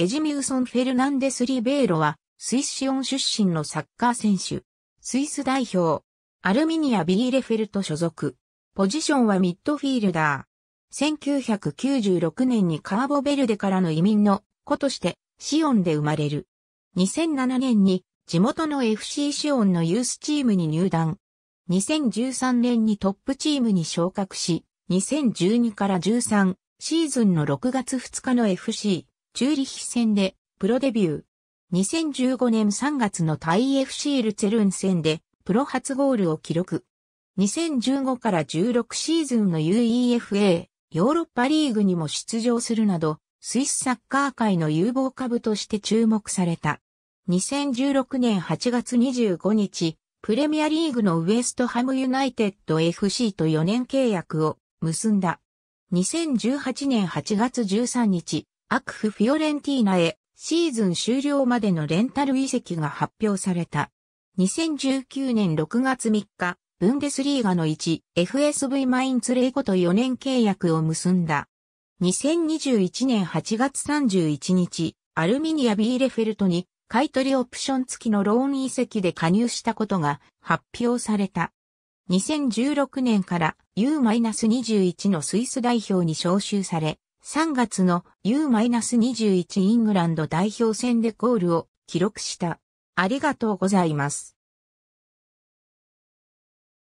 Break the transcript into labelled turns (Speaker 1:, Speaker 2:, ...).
Speaker 1: エジミウソン・フェルナンデス・リベー
Speaker 2: ロは、スイスシオン出身のサッカー選手。スイス代表。アルミニア・ビーレフェルト所属。ポジションはミッドフィールダー。1996年にカーボベルデからの移民の子としてシオンで生まれる。2007年に地元の FC シオンのユースチームに入団。2013年にトップチームに昇格し、2012から13シーズンの6月2日の FC チューリヒ戦でプロデビュー。2015年3月のタイ FC ルツェルン戦でプロ初ゴールを記録。2015から16シーズンの UEFA ヨーロッパリーグにも出場するなど、スイスサッカー界の有望株として注目された。2016年8月25日、プレミアリーグのウエストハムユナイテッド FC と4年契約を結んだ。2018年8月13日、アクフ・フィオレンティーナへシーズン終了までのレンタル移籍が発表された。2019年6月3日、ブンデスリーガの1、FSV マインツレイコと4年契約を結んだ。2021年8月31日、アルミニア・ビーレフェルトに買取オプション付きのローン移籍で加入したことが発表された。2016年から U-21 のスイス代表に招集され、3月の U-21 イングランド代表戦でゴールを記録した。ありがとうございます。